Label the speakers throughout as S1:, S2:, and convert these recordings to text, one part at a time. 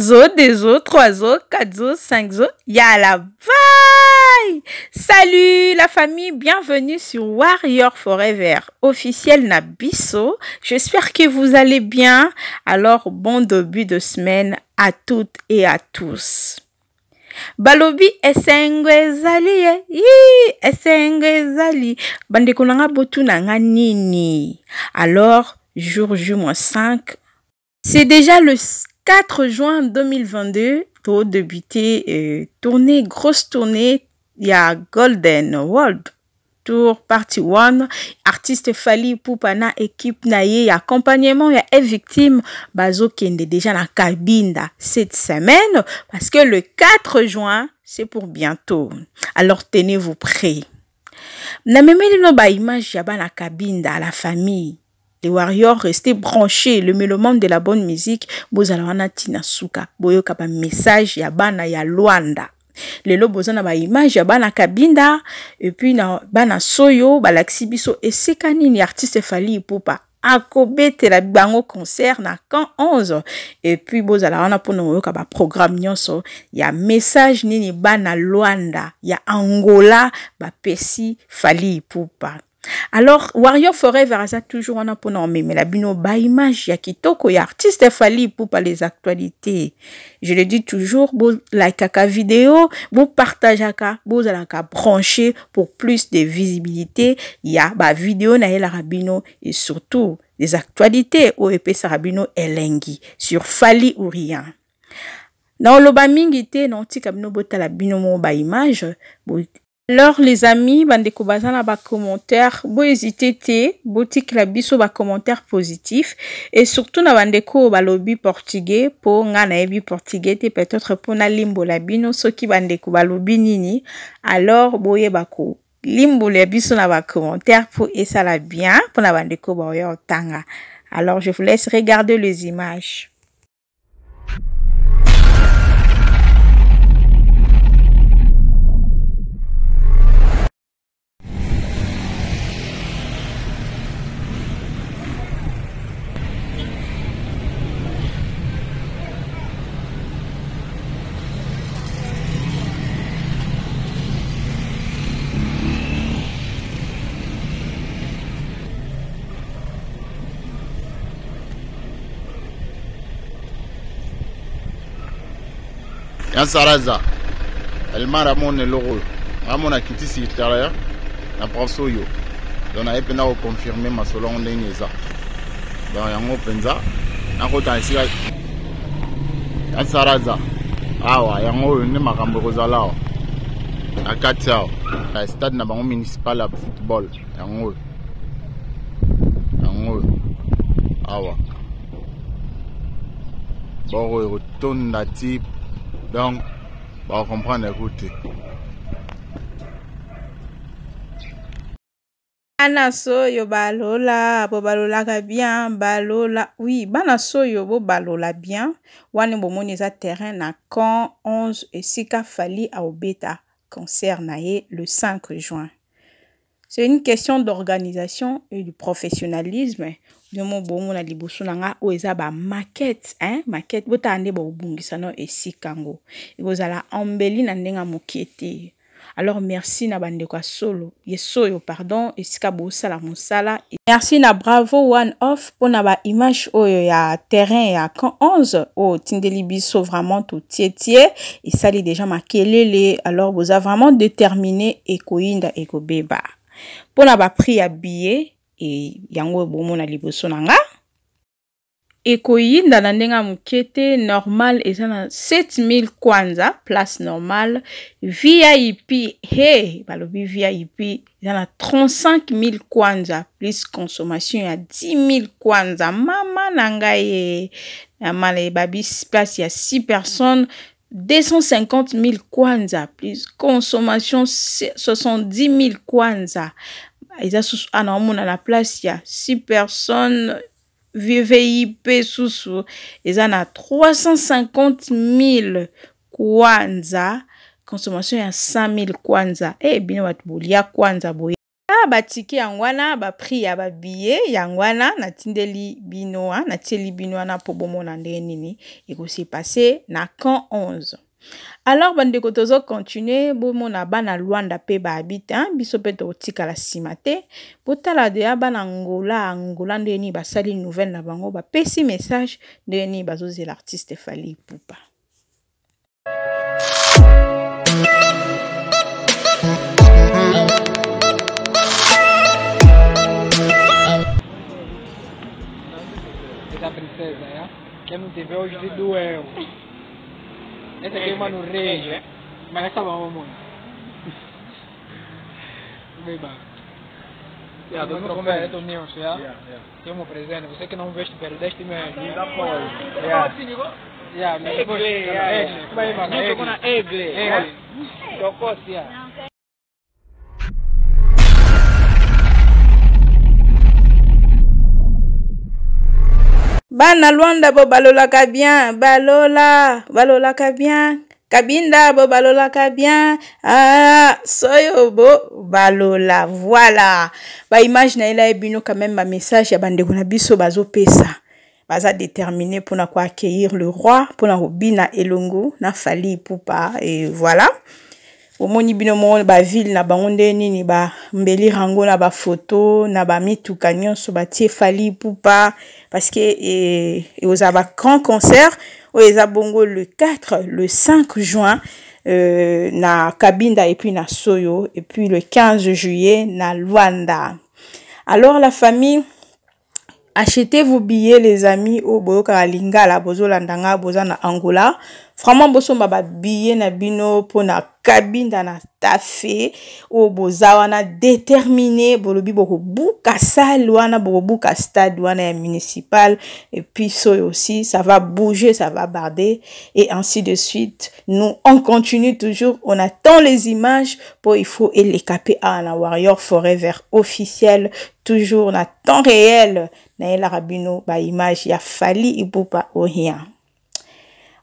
S1: zo, deux os, trois os, quatre os, cinq os. Y'a la vaille! Salut la famille, bienvenue sur Warrior Forever, officiel Nabiso. J'espère que vous allez bien. Alors, bon début de semaine à toutes et à tous. balobi esengo ezali ye eh? yi esengo ezali nini alors jour ju moins 5 c'est déjà le 4 juin 2022, pour débuter tournée, grosse tournée, il y a Golden World Tour Party 1, artiste Fali Poupana, équipe Naye, accompagnement, il y a victime, Bazo est déjà dans la cabine cette semaine, parce que le 4 juin, c'est pour bientôt. Alors tenez-vous prêts. Na ba image ya cabine, la famille les warriors restez branchés le mélomane de la bonne musique bozala wana ntina suka boyoka bamessage ya bana ya lwanda lelo boza na baimage ya bana kabinda epuis na bana soyo balakisi biso esika nini artiste fali ipupa akobetela bango concert na camp 11 epuis bozala wana mpona koyoka baprogramme nyonso ya message nini bana lwanda ya angola bapesi fali ipupa alors warrior forever ça toujours nommer mais la bino image ya qui ya artiste pour pas les actualités je le dis toujours vidéo, vidéo, vous allez la brancher pour plus de visibilité ya na la rabino et surtout des actualités oyo e sa rabino elengi sur fali ou rien naoloba mingi non naotika bino botala bino image alors les amis bandeko baza na bacommentaire bohésite te botikela biso bacommentaire positif et surtout na bandeko oyo balobi portugais mpo nga nayebi portugais te peut-être mpo nalimbola bino soki bandeko balobi nini alors boyeba kolimbola biso na bacommentaire mpo esala bien mpona bandeko baoya otanga alors je vous laisse regarder les images yan saraza alimara mo ne logo nga mo na kiti sitara na province oyo don naye mpenza koconfirme masolo yango ndenge eza don yango mpenza nakota esika ya saraza awa yango oyo nde makambo ekozala awa na kati awa na stade na bango municipal ya football yango oyo yango oyo awa boko ekotonda ti donc bakokomprendre kutu bana soyo balola bo balolaka bien balola oui bana soyo bo balola bien wani bomoni eza terrain na camp 11 esika fali aobeta concert na ye le 5 juin c'est une question d'organisation et du professionnalisme niomo bongo na liboso na nga oyo eza bamaquette hein maquette botala nde bobongisana esika yango ekozala embeli na ndenge ya moke te alors merci na bandeko ya solo ye soyo pardon esika bosala mosala merci na bravo one off mpona baimage oyo oh, ya terrain ya camp 11 oyo otindeli biso vraiment totietie esali deja makelele alors boza vraiment déterminé ekoyinda ekobeba mpona baprix ya billet e yango bomona liboso na nga ekoyinda na ndenge ya moke te normal eza na 7000 kwanza place normale vip he balobi vip eza na 35000 kwanza plus consommation ya 10000 kwanza mama na ngai ye namala ebabi place ya 6 personnes 250 000 kwanza plus consommation 70 000 kwanza eza susu awa ah naomona na place ya 6 personnes vip susu eza na 350 000 kwanza consommation ya 100 000 kwanza e eh, hey, bino bato bolia kwanza boye batike yango wana baprix ya babillet yango wana natindeli bino wana ah, natieli bino wana ah, mpo bomona ndenge nini ekosi passe na camp 11 alors bandeko tozokontinue bomona bana lwanda mpe baabite biso mpe tokotikala nsima te botala deya ah, bana ngola ngola ndenge nini basali nouvelle na bango bapesi message ndenge nini bazozela artiste fali pupa hoje de duelo. Essa aqui é uma no rei, né? Mas essa é muito. Bem bom. Yeah, do meu é do Nilson, já. Tem um presente, você que não veste, perdeste mesmo. Me dá apoio. Yeah. Yeah, Yeah, Yeah, Yeah, me é é é me é apoio. Yeah, me dá apoio. Yeah, me dá apoio. Yeah, Yeah, bana Luanda bo balolaka bien balola ka bien kabinda bo balolaka bien ah, soyo bo balola voilà baimage na ye la e bino quand même ma message ya bandeko na biso bazopesa baza déterminé mpona accueillir le roi pour mpona kobina elongo na fali pupa et voilà omoni bino moko baville na bango nde nini bambeli yango na bafoto na bamituka nyonso batie fali pupa parceke ekozala e, bagrand concert oyo eza bongo le 4 le 5 juin euh, na kabinda epuis na soyo epuis le 15 juillet na lwanda alors la famille achetez vos billets les amis oyo boyokaka lingala bozolanda nga boza na angola vraiment bosomba babillet na bino mpona kabinda na tafe oyo boza wana déterminé bolobi bokobuka sale wana bokobuka stade wana ya municipal epuis soyo aussi ça va bouger ça va barder et ainsi de suite nous on continue toujours on attend les images mpo il faut eleka mpe awa na warrior forever officiel toujours na temps réel nayelaka bino baimage ya fali ibupa oyen oh,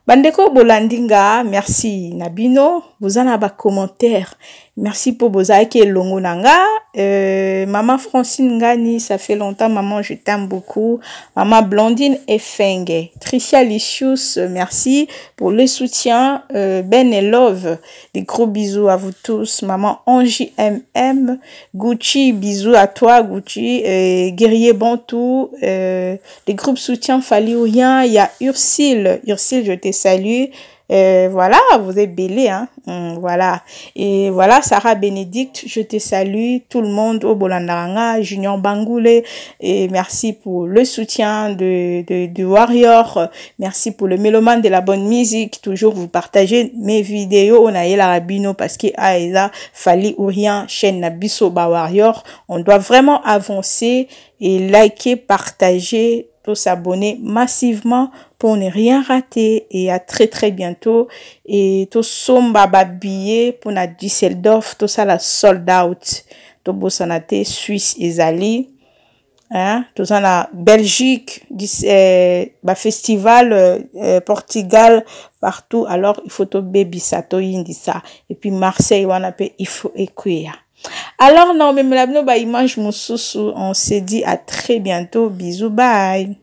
S1: bandeko bolandi nga merci na bino boza na bacommentaire merci mpo bozalaki elongo na nga Euh, maman Francine Ngani, ça fait longtemps, maman, je t'aime beaucoup. Maman Blondine Effengue Tricia Licius, merci pour le soutien. Euh, ben et Love, des gros bisous à vous tous. Maman Angie MM, Gucci, bisous à toi, Gucci. Euh, Guerrier Bantou, les groupes soutien Fali Rien. Il y a Ursile, Ursile, je te salue. Euh, voilà, vous êtes belé, hein. Hum, voilà. Et voilà, Sarah Bénédicte, je te salue, tout le monde au Bolandaranga, Junior Bangoulé, et merci pour le soutien de, de, Warrior, merci pour le méloman de la bonne musique, toujours vous partagez mes vidéos, on a eu la rabino parce que Aïda, Fali ou rien, chaîne Nabiso Warrior, on doit vraiment avancer et liker, partager, faut s'abonner massivement pour ne rien rater et à très très bientôt et tout somba babillé pour na Düsseldorf tout ça la sold out tout bosanate Suisse ezali hein tout ça la Belgique euh, bah festival euh, Portugal partout alors il faut to baby ça to indi ça et puis Marseille wana pe il faut écrire Alors, non, mais Mlabno, bah, il mange mon sous On se dit à très bientôt. Bisous, bye.